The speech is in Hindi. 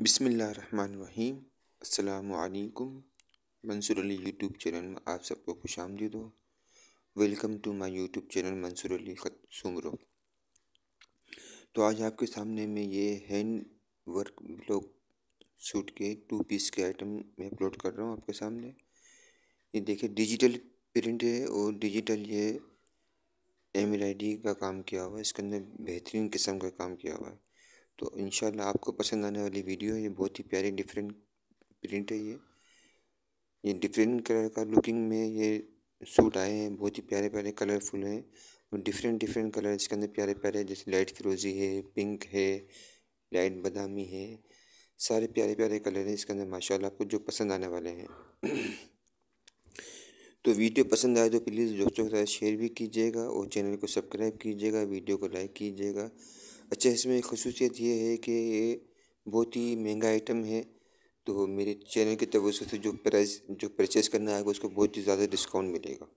बिसमीम अलकुम मंसूर अली यूट्यूब चैनल में आप सबको खुश आमदी दो welcome to my YouTube channel Mansoor Ali Soomro तो आज आपके सामने मैं ये हैंड वर्क ब्लॉक सूट के टू पीस के आइटम मैं अपलोड कर रहा हूँ आपके सामने ये देखिए डिजिटल प्रिंट है और डिजिटल ये एम्ब्रॉयडरी का काम किया हुआ है इसके अंदर बेहतरीन किस्म का काम किया हुआ है तो इन आपको पसंद आने वाली वीडियो है ये बहुत ही प्यारी डिफरेंट प्रिंट है ये ये डिफरेंट कलर का लुकिंग में ये सूट आए हैं बहुत ही प्यारे प्यारे कलरफुल हैं और डिफरेंट डिफरेंट कलर इसके अंदर प्यारे प्यारे जैसे लाइट फिरोजी है पिंक है लाइट बादामी है सारे प्यारे प्यारे कलर हैं इसके अंदर माशाल्लाह आपको जो पसंद आने वाले हैं तो वीडियो पसंद आए तो प्लीज़ दोस्तों के साथ शेयर भी कीजिएगा और चैनल को सब्सक्राइब कीजिएगा वीडियो को लाइक कीजिएगा अच्छा इसमें खसूसियत ये है कि ये बहुत ही महंगा आइटम है तो मेरे चैनल की तवज से तो जो प्राइस जो परचेज़ करना आएगा उसको बहुत ही ज़्यादा डिस्काउंट मिलेगा